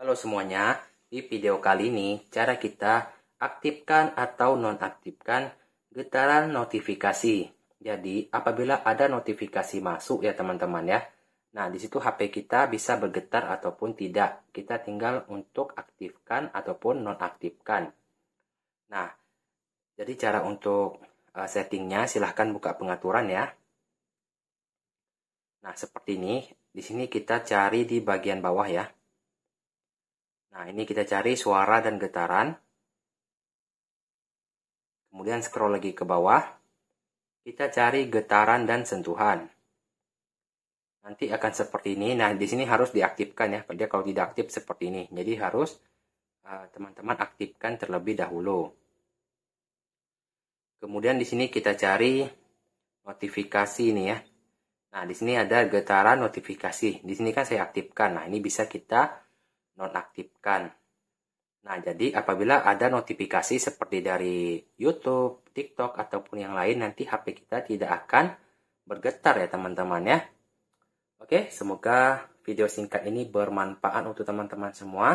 Halo semuanya, di video kali ini cara kita aktifkan atau nonaktifkan getaran notifikasi. Jadi, apabila ada notifikasi masuk ya teman-teman ya. Nah, di situ HP kita bisa bergetar ataupun tidak. Kita tinggal untuk aktifkan ataupun nonaktifkan. Nah, jadi cara untuk eh, settingnya silahkan buka pengaturan ya. Nah, seperti ini. Di sini kita cari di bagian bawah ya. Nah, ini kita cari suara dan getaran. Kemudian scroll lagi ke bawah. Kita cari getaran dan sentuhan. Nanti akan seperti ini. Nah, di sini harus diaktifkan ya. Dia kalau tidak aktif seperti ini. Jadi harus eh, teman-teman uh, aktifkan terlebih dahulu. Kemudian di sini kita cari notifikasi ini ya. Nah, di sini ada getaran notifikasi. Di sini kan saya aktifkan. Nah, ini bisa kita nonaktifkan. Nah, jadi apabila ada notifikasi seperti dari YouTube, TikTok, ataupun yang lain, nanti HP kita tidak akan bergetar ya teman-teman ya. Oke, semoga video singkat ini bermanfaat untuk teman-teman semua.